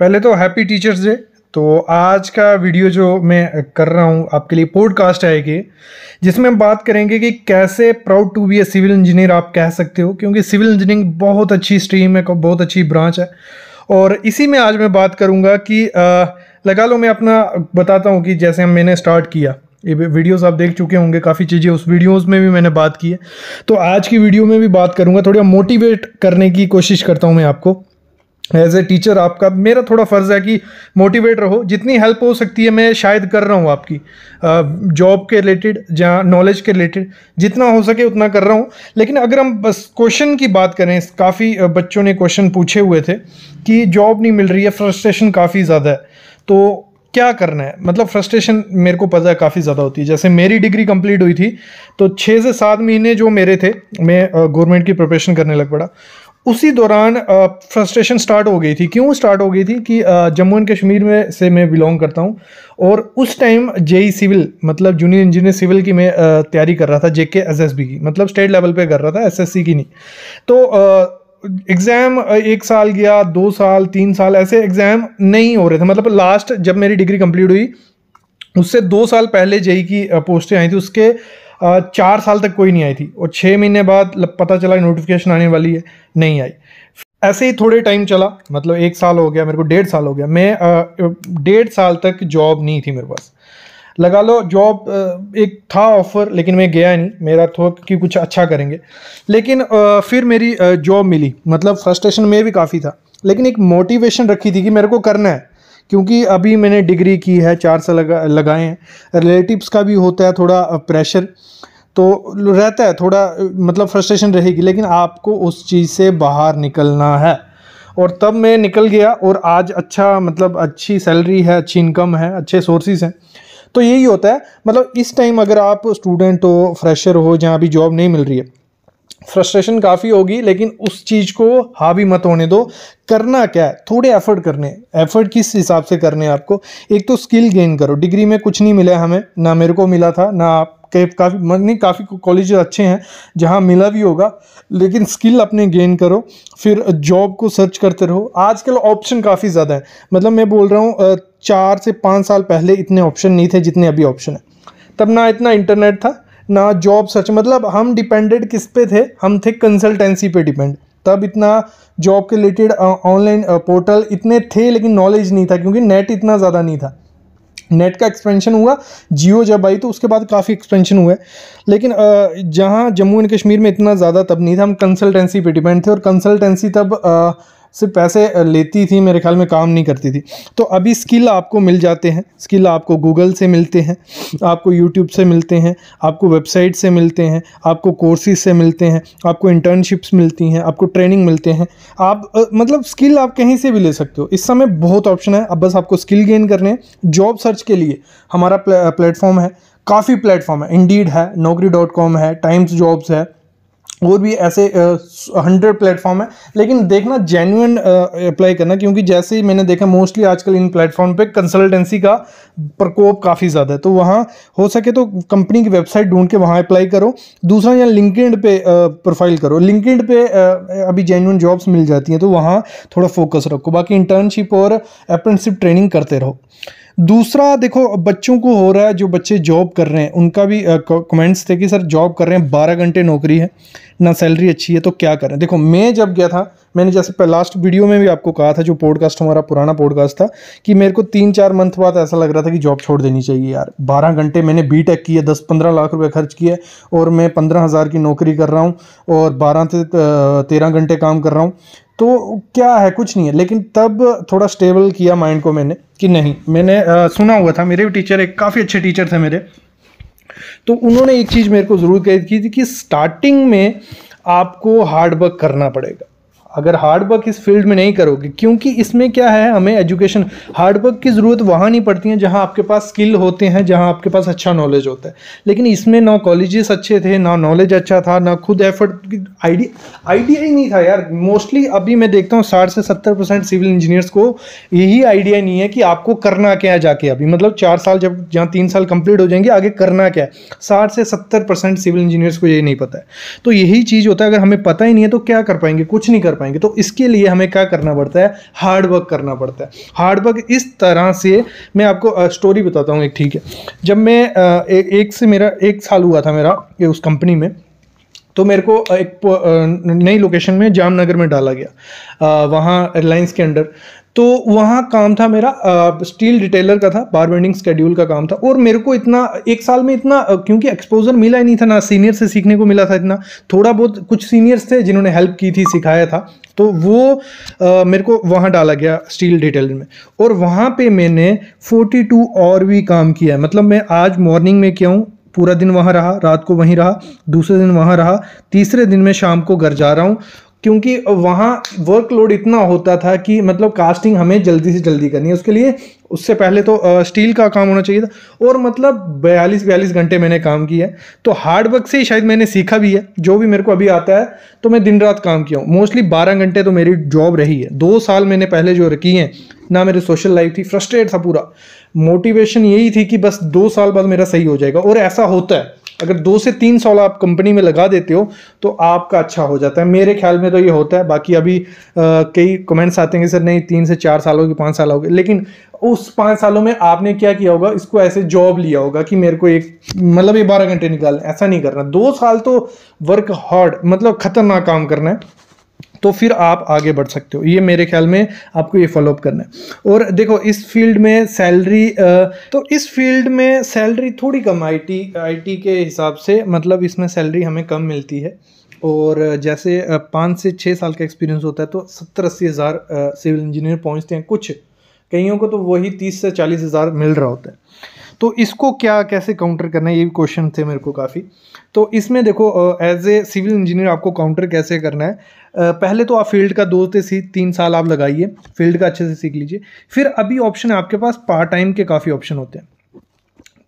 पहले तो happy teachers day तो आज का वीडियो जो मैं कर रहा हूँ आपके लिए पॉडकास्ट आएगी जिसमें हम बात करेंगे कि कैसे proud to be a civil engineer आप कह सकते हो क्योंकि सिविल इंजीनियरिंग बहुत अच्छी स्ट्रीम है बहुत अच्छी ब्रांच है और इसी में आज मैं बात करूँगा कि लगा लो मैं अपना बताता हूँ कि जैसे हम मैंने स्टार्ट किया ये वीडियोस आप देख चुके होंगे काफ़ी चीज़ें उस वीडियोस में भी मैंने बात की है तो आज की वीडियो में भी बात करूँगा थोड़ा मोटिवेट करने की कोशिश करता हूँ मैं आपको एज ए टीचर आपका मेरा थोड़ा फ़र्ज़ है कि मोटिवेट रहो जितनी हेल्प हो सकती है मैं शायद कर रहा हूँ आपकी जॉब के रिलेटेड या नॉलेज के रिलेटेड जितना हो सके उतना कर रहा हूँ लेकिन अगर हम बस क्वेश्चन की बात करें काफ़ी बच्चों ने क्वेश्चन पूछे हुए थे कि जॉब नहीं मिल रही है फ्रस्ट्रेशन काफ़ी ज़्यादा है तो क्या करना है मतलब फ्रस्ट्रेशन मेरे को पता है काफ़ी ज़्यादा होती है जैसे मेरी डिग्री कंप्लीट हुई थी तो छः से सात महीने जो मेरे थे मैं गवर्नमेंट की प्रिपरेशन करने लग पड़ा उसी दौरान फ्रस्ट्रेशन स्टार्ट हो गई थी क्यों स्टार्ट हो गई थी कि जम्मू एंड कश्मीर में से मैं बिलोंग करता हूँ और उस टाइम जेई सिविल मतलब जूनियर इंजीनियर सिविल की मैं तैयारी कर रहा था जे के एस एस बी की मतलब स्टेट लेवल पे कर रहा था एस एस सी की नहीं तो एग्ज़ाम एक साल गया दो साल तीन साल ऐसे एग्ज़ाम नहीं हो रहे थे मतलब लास्ट जब मेरी डिग्री कंप्लीट हुई उससे दो साल पहले जेई e की पोस्टें आई थी उसके चार साल तक कोई नहीं आई थी और छः महीने बाद पता चला नोटिफिकेशन आने वाली है नहीं आई ऐसे ही थोड़े टाइम चला मतलब एक साल हो गया मेरे को डेढ़ साल हो गया मैं डेढ़ साल तक जॉब नहीं थी मेरे पास लगा लो जॉब एक था ऑफ़र लेकिन मैं गया नहीं मेरा था कि कुछ अच्छा करेंगे लेकिन फिर मेरी जॉब मिली मतलब फ्रस्ट्रेशन में भी काफ़ी था लेकिन एक मोटिवेशन रखी थी कि मेरे को करना है क्योंकि अभी मैंने डिग्री की है चार साल लगा लगाए हैं रिलेटिव्स का भी होता है थोड़ा प्रेशर तो रहता है थोड़ा मतलब फ्रस्ट्रेशन रहेगी लेकिन आपको उस चीज़ से बाहर निकलना है और तब मैं निकल गया और आज अच्छा मतलब अच्छी सैलरी है अच्छी इनकम है अच्छे सोर्सेज हैं तो यही होता है मतलब इस टाइम अगर आप स्टूडेंट हो फ्रेशर हो जहाँ अभी जॉब नहीं मिल रही है फ्रस्ट्रेशन काफ़ी होगी लेकिन उस चीज़ को हावी मत होने दो करना क्या है थोड़े एफर्ट करने एफर्ट किस हिसाब से करने हैं आपको एक तो स्किल गेन करो डिग्री में कुछ नहीं मिला हमें ना मेरे को मिला था ना आप के काफ़ी नहीं काफ़ी कॉलेज अच्छे हैं जहाँ मिला भी होगा लेकिन स्किल अपने गेन करो फिर जॉब को सर्च करते रहो आजकल ऑप्शन काफ़ी ज़्यादा है मतलब मैं बोल रहा हूँ चार से पाँच साल पहले इतने ऑप्शन नहीं थे जितने अभी ऑप्शन हैं तब ना इतना इंटरनेट था ना जॉब सर्च मतलब हम डिपेंडेड किस पे थे हम थे कंसल्टेंसी पे डिपेंड तब इतना जॉब के रिलेटेड ऑनलाइन पोर्टल इतने थे लेकिन नॉलेज नहीं था क्योंकि नेट इतना ज़्यादा नहीं था नेट का एक्सपेंशन हुआ जियो जब आई तो उसके बाद काफ़ी एक्सपेंशन हुआ है लेकिन जहाँ जम्मू एंड कश्मीर में इतना ज़्यादा तब नहीं था हम कंसल्टेंसी पे डिपेंड थे और कंसल्टेंसी तब आ, सिर्फ पैसे लेती थी मेरे ख्याल में काम नहीं करती थी तो अभी स्किल आपको मिल जाते हैं स्किल आपको गूगल से मिलते हैं आपको यूट्यूब से मिलते हैं आपको वेबसाइट से मिलते हैं आपको कोर्सेज से मिलते हैं आपको इंटर्नशिप्स मिलती हैं आपको ट्रेनिंग मिलते हैं आप मतलब स्किल आप कहीं से भी ले सकते हो इस समय बहुत ऑप्शन है अब बस आपको स्किल गेन करने हैं जॉब सर्च के लिए हमारा प्लेटफॉर्म है काफ़ी प्लेटफॉर्म है इंडीड है नौकरी डॉट कॉम है टाइम्स जॉब्स है और भी ऐसे हंड्रेड प्लेटफॉर्म है लेकिन देखना जेन्यून अप्लाई करना क्योंकि जैसे ही मैंने देखा मोस्टली आजकल इन प्लेटफॉर्म पे कंसल्टेंसी का प्रकोप काफ़ी ज़्यादा है तो वहाँ हो सके तो कंपनी की वेबसाइट ढूंढ के वहाँ अप्लाई करो दूसरा यहाँ लिंकड पे प्रोफाइल करो लिंकड पे अभी जेन्यून जॉब्स मिल जाती हैं तो वहाँ थोड़ा फोकस रखो बाकी इंटर्नशिप और अप्रेंटशिप ट्रेनिंग करते रहो दूसरा देखो बच्चों को हो रहा है जो बच्चे जॉब कर रहे हैं उनका भी कमेंट्स थे कि सर जॉब कर रहे हैं बारह घंटे नौकरी है ना सैलरी अच्छी है तो क्या करें देखो मैं जब गया था मैंने जैसे लास्ट वीडियो में भी आपको कहा था जो पॉडकास्ट हमारा पुराना पॉडकास्ट था कि मेरे को तीन चार मंथ बाद ऐसा लग रहा था कि जॉब छोड़ देनी चाहिए यार बारह घंटे मैंने बी टेक की है दस पंद्रह लाख रुपये खर्च किए और मैं पंद्रह हज़ार की नौकरी कर रहा हूँ और बारह से तेरह घंटे काम कर रहा हूँ तो क्या है कुछ नहीं है लेकिन तब थोड़ा स्टेबल किया माइंड को मैंने कि नहीं मैंने आ, सुना हुआ था मेरे भी टीचर एक काफ़ी अच्छे टीचर थे मेरे तो उन्होंने एक चीज़ मेरे को ज़रूर कही थी कि स्टार्टिंग में आपको हार्ड वर्क करना पड़ेगा अगर हार्ड वर्क इस फील्ड में नहीं करोगे क्योंकि इसमें क्या है हमें एजुकेशन हार्ड वर्क की ज़रूरत वहाँ नहीं पड़ती है जहाँ आपके पास स्किल होते हैं जहाँ आपके पास अच्छा नॉलेज होता है लेकिन इसमें ना कॉलेजेस अच्छे थे ना नॉलेज अच्छा था ना खुद एफर्ट आइडिया आइडिया ही नहीं था यार मोस्टली अभी मैं देखता हूँ साठ से सत्तर परसेंट सिविल इंजीनियर्स को यही आइडिया नहीं है कि आपको करना क्या है जाके अभी मतलब चार साल जब जहाँ तीन साल कंप्लीट हो जाएंगे आगे करना क्या है साठ से सत्तर परसेंट सिविल इंजीनियर्स को यही नहीं पता है तो यही चीज़ होता है अगर हमें पता ही नहीं है तो क्या कर पाएंगे कुछ नहीं कर पाएंगे तो इसके लिए हमें क्या करना पड़ता है हार्डवर्क करना पड़ता है हार्डवर्क इस तरह से मैं आपको स्टोरी बताता हूँ एक ठीक है जब मैं ए, एक से मेरा एक साल हुआ था मेरा उस कंपनी में तो मेरे को एक नई लोकेशन में जामनगर में डाला गया वहाँ एयरलाइंस के अंडर तो वहाँ काम था मेरा स्टील रिटेलर का था बार बेंडिंग स्केड्यूल का काम था और मेरे को इतना एक साल में इतना क्योंकि एक्सपोजर मिला ही नहीं था ना सीनियर से सीखने को मिला था इतना थोड़ा बहुत कुछ सीनियर्स थे जिन्होंने हेल्प की थी सिखाया था तो वो आ, मेरे को वहाँ डाला गया स्टील डिटेलर में और वहाँ पर मैंने फोर्टी और भी काम किया है मतलब मैं आज मॉर्निंग में किया हूँ पूरा दिन वहाँ रहा रात को वहीं रहा दूसरे दिन वहाँ रहा तीसरे दिन मैं शाम को घर जा रहा हूँ क्योंकि वहाँ वर्कलोड इतना होता था कि मतलब कास्टिंग हमें जल्दी से जल्दी करनी है उसके लिए उससे पहले तो स्टील का काम होना चाहिए था और मतलब बयालीस बयालीस घंटे मैंने काम किया है तो हार्ड वर्क से ही शायद मैंने सीखा भी है जो भी मेरे को अभी आता है तो मैं दिन रात काम किया हूँ मोस्टली बारह घंटे तो मेरी जॉब रही है दो साल मैंने पहले जो रखी हैं ना मेरी सोशल लाइफ थी फ्रस्ट्रेट था पूरा मोटिवेशन यही थी कि बस दो साल बाद मेरा सही हो जाएगा और ऐसा होता है अगर दो से तीन साल आप कंपनी में लगा देते हो तो आपका अच्छा हो जाता है मेरे ख्याल में तो ये होता है बाकी अभी कई कमेंट्स आते हैं कि सर नहीं तीन से चार साल होगी पाँच साल हो गए लेकिन उस पाँच सालों में आपने क्या किया होगा इसको ऐसे जॉब लिया होगा कि मेरे को एक मतलब ये बारह घंटे निकालना ऐसा नहीं करना दो साल तो वर्क हार्ड मतलब खतरनाक काम करना है तो फिर आप आगे बढ़ सकते हो ये मेरे ख्याल में आपको ये फॉलोअप करना है और देखो इस फील्ड में सैलरी तो इस फील्ड में सैलरी थोड़ी कम आईटी आईटी के हिसाब से मतलब इसमें सैलरी हमें कम मिलती है और जैसे पाँच से छः साल का एक्सपीरियंस होता है तो सत्तर अस्सी हज़ार सिविल इंजीनियर पहुँचते हैं कुछ कईयों को तो वही तीस से चालीस हज़ार मिल रहा होता है तो इसको क्या कैसे काउंटर करना है ये भी क्वेश्चन थे मेरे को काफ़ी तो इसमें देखो एज ए सिविल इंजीनियर आपको काउंटर कैसे करना है पहले तो आप फील्ड का दो से तीन साल आप लगाइए फील्ड का अच्छे से सीख लीजिए फिर अभी ऑप्शन है आपके पास पार्ट टाइम के काफ़ी ऑप्शन होते हैं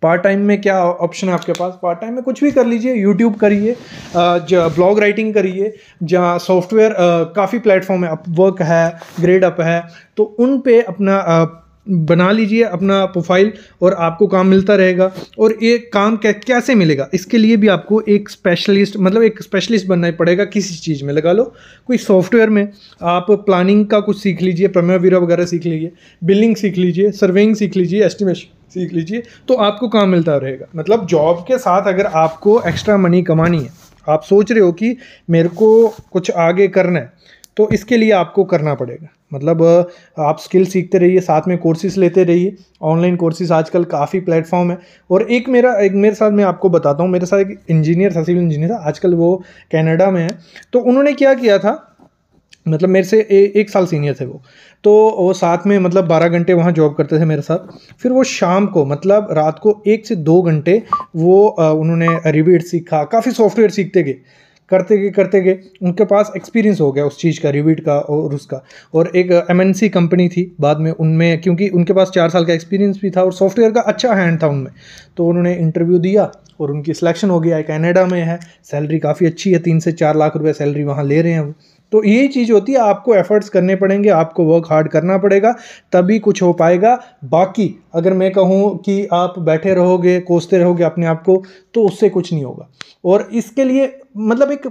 पार्ट टाइम में क्या ऑप्शन है आपके पास पार्ट टाइम में कुछ भी कर लीजिए यूट्यूब करिए ब्लॉग राइटिंग करिए जहाँ सॉफ्टवेयर काफ़ी प्लेटफॉर्म है अपवर्क है ग्रेड अप है तो उन पे अपना बना लीजिए अपना प्रोफाइल और आपको काम मिलता रहेगा और ये काम कैसे मिलेगा इसके लिए भी आपको एक स्पेशलिस्ट मतलब एक स्पेशलिस्ट बनना ही पड़ेगा किसी चीज़ में लगा लो कोई सॉफ्टवेयर में आप प्लानिंग का कुछ सीख लीजिए वीरा वगैरह सीख लीजिए बिलिंग सीख लीजिए सर्वेइंग सीख लीजिए एस्टिमेशन सीख लीजिए तो आपको काम मिलता रहेगा मतलब जॉब के साथ अगर आपको एक्स्ट्रा मनी कमानी है आप सोच रहे हो कि मेरे को कुछ आगे करना है तो इसके लिए आपको करना पड़ेगा मतलब आप स्किल सीखते रहिए साथ में कोर्सेज लेते रहिए ऑनलाइन कोर्सेज आजकल काफ़ी प्लेटफॉर्म है और एक मेरा एक मेरे साथ मैं आपको बताता हूँ मेरे साथ एक इंजीनियर था सिविल इंजीनियर था आजकल वो कनाडा में है तो उन्होंने क्या किया था मतलब मेरे से ए, एक साल सीनियर थे वो तो वो साथ में मतलब बारह घंटे वहाँ जॉब करते थे मेरे साथ फिर वो शाम को मतलब रात को एक से दो घंटे वो उन्होंने रिबीट सीखा काफ़ी सॉफ्टवेयर सीखते गए करते गए करते गए उनके पास एक्सपीरियंस हो गया उस चीज़ का रिवीट का और उसका और एक एम कंपनी थी बाद में उनमें क्योंकि उनके पास चार साल का एक्सपीरियंस भी था और सॉफ्टवेयर का अच्छा हैंड था उनमें तो उन्होंने इंटरव्यू दिया और उनकी सिलेक्शन हो गया कैनेडा में है सैलरी काफ़ी अच्छी है तीन से चार लाख रुपये सैलरी वहाँ ले रहे हैं वो तो यही चीज़ होती है आपको एफर्ट्स करने पड़ेंगे आपको वर्क हार्ड करना पड़ेगा तभी कुछ हो पाएगा बाकी अगर मैं कहूँ कि आप बैठे रहोगे कोसते रहोगे अपने आप को तो उससे कुछ नहीं होगा और इसके लिए मतलब एक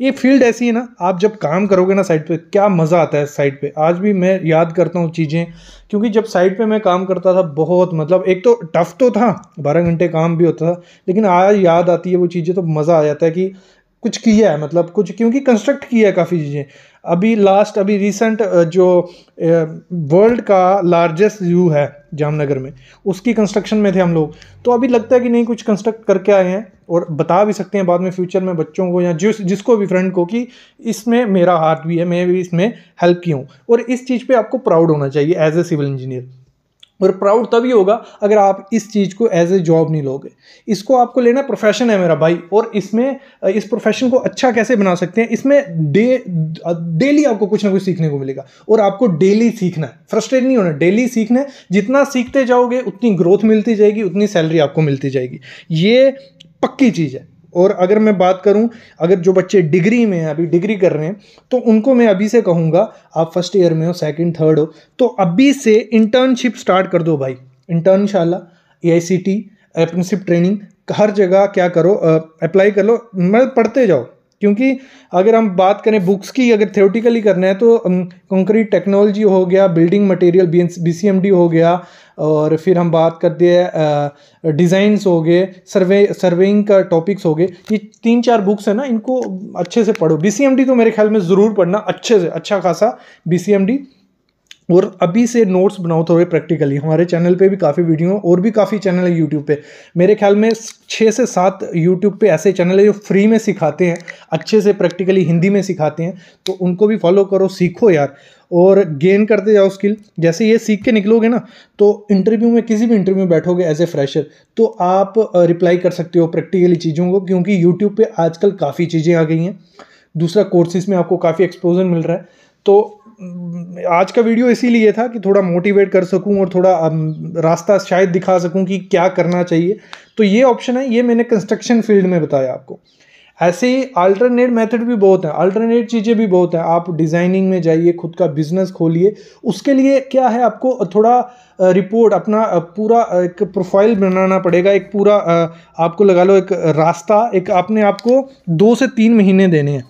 ये फील्ड ऐसी है ना आप जब काम करोगे ना साइड पे क्या मज़ा आता है साइड पे आज भी मैं याद करता हूँ चीज़ें क्योंकि जब साइड पे मैं काम करता था बहुत मतलब एक तो टफ़ तो था बारह घंटे काम भी होता था लेकिन आज याद आती है वो चीज़ें तो मज़ा आ जाता है कि कुछ किया है मतलब कुछ क्योंकि कंस्ट्रक्ट किया है काफ़ी चीज़ें अभी लास्ट अभी रिसेंट जो वर्ल्ड का लार्जेस्ट जू है जामनगर में उसकी कंस्ट्रक्शन में थे हम लोग तो अभी लगता है कि नहीं कुछ कंस्ट्रक्ट करके आए हैं और बता भी सकते हैं बाद में फ्यूचर में बच्चों को या जिस जिसको भी फ्रेंड को कि इसमें मेरा हाथ भी है मैं भी इसमें हेल्प की हूँ और इस चीज़ पर आपको प्राउड होना चाहिए एज ए सिविल इंजीनियर और प्राउड तभी होगा अगर आप इस चीज़ को एज ए जॉब नहीं लोगे इसको आपको लेना प्रोफेशन है मेरा भाई और इसमें इस प्रोफेशन को अच्छा कैसे बना सकते हैं इसमें डे डेली आपको कुछ ना कुछ सीखने को मिलेगा और आपको डेली सीखना है फ्रस्ट्रेट नहीं होना डेली सीखना है जितना सीखते जाओगे उतनी ग्रोथ मिलती जाएगी उतनी सैलरी आपको मिलती जाएगी ये पक्की चीज़ है और अगर मैं बात करूं अगर जो बच्चे डिग्री में हैं अभी डिग्री कर रहे हैं तो उनको मैं अभी से कहूँगा आप फर्स्ट ईयर में हो सेकेंड थर्ड हो तो अभी से इंटर्नशिप स्टार्ट कर दो भाई Internshala A I C T apprenticeship training हर जगह क्या करो अप्लाई कर लो मतलब पढ़ते जाओ क्योंकि अगर हम बात करें बुक्स की अगर थ्योरेटिकली करना है तो कंक्रीट टेक्नोलॉजी हो गया building material B B C M D हो गया और फिर हम बात करते हैं डिज़ाइंस हो गए सर्वे सर्वेइंग का टॉपिक्स हो गए ये तीन चार बुक्स हैं ना इनको अच्छे से पढ़ो बी तो मेरे ख्याल में ज़रूर पढ़ना अच्छे से अच्छा खासा बी और अभी से नोट्स बनाओ थोड़े प्रैक्टिकली हमारे चैनल पे भी काफ़ी वीडियो और भी काफ़ी चैनल है यूट्यूब पे मेरे ख्याल में छः से सात यूट्यूब पे ऐसे चैनल है जो फ्री में सिखाते हैं अच्छे से प्रैक्टिकली हिंदी में सिखाते हैं तो उनको भी फॉलो करो सीखो यार और गेन करते जाओ स्किल जैसे ये सीख के निकलोगे ना तो इंटरव्यू में किसी भी इंटरव्यू में बैठोगे एज ए फ्रेशर तो आप रिप्लाई कर सकते हो प्रैक्टिकली चीज़ों को क्योंकि यूट्यूब पर आजकल काफ़ी चीज़ें आ गई हैं दूसरा कोर्सेज में आपको काफ़ी एक्सपोजर मिल रहा है तो आज का वीडियो इसीलिए था कि थोड़ा मोटिवेट कर सकूं और थोड़ा रास्ता शायद दिखा सकूं कि क्या करना चाहिए तो ये ऑप्शन है ये मैंने कंस्ट्रक्शन फील्ड में बताया आपको ऐसे ही अल्टरनेट मेथड भी बहुत हैं अल्टरनेट चीज़ें भी बहुत हैं आप डिज़ाइनिंग में जाइए खुद का बिजनेस खोलिए उसके लिए क्या है आपको थोड़ा रिपोर्ट अपना पूरा एक प्रोफाइल बनाना पड़ेगा एक पूरा आपको लगा लो एक रास्ता एक अपने आपको दो से तीन महीने देने हैं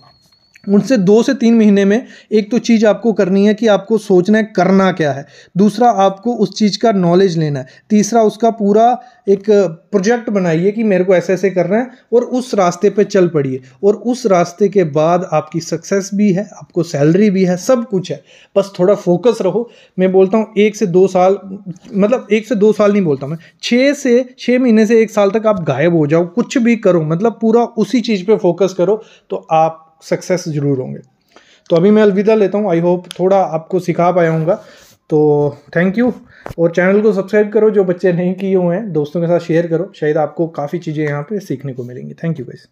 उनसे दो से तीन महीने में एक तो चीज़ आपको करनी है कि आपको सोचना है करना क्या है दूसरा आपको उस चीज़ का नॉलेज लेना है तीसरा उसका पूरा एक प्रोजेक्ट बनाइए कि मेरे को ऐसे ऐसे करना है और उस रास्ते पे चल पड़िए और उस रास्ते के बाद आपकी सक्सेस भी है आपको सैलरी भी है सब कुछ है बस थोड़ा फोकस रहो मैं बोलता हूँ एक से दो साल मतलब एक से दो साल नहीं बोलता मैं छः से छः महीने से एक साल तक आप गायब हो जाओ कुछ भी करो मतलब पूरा उसी चीज़ पर फोकस करो तो आप सक्सेस ज़रूर होंगे तो अभी मैं अलविदा लेता हूँ आई होप थोड़ा आपको सिखा पाया हूँ तो थैंक यू और चैनल को सब्सक्राइब करो जो बच्चे नहीं किए हुए हैं दोस्तों के साथ शेयर करो शायद आपको काफ़ी चीज़ें यहाँ पे सीखने को मिलेंगी थैंक यू गाइज़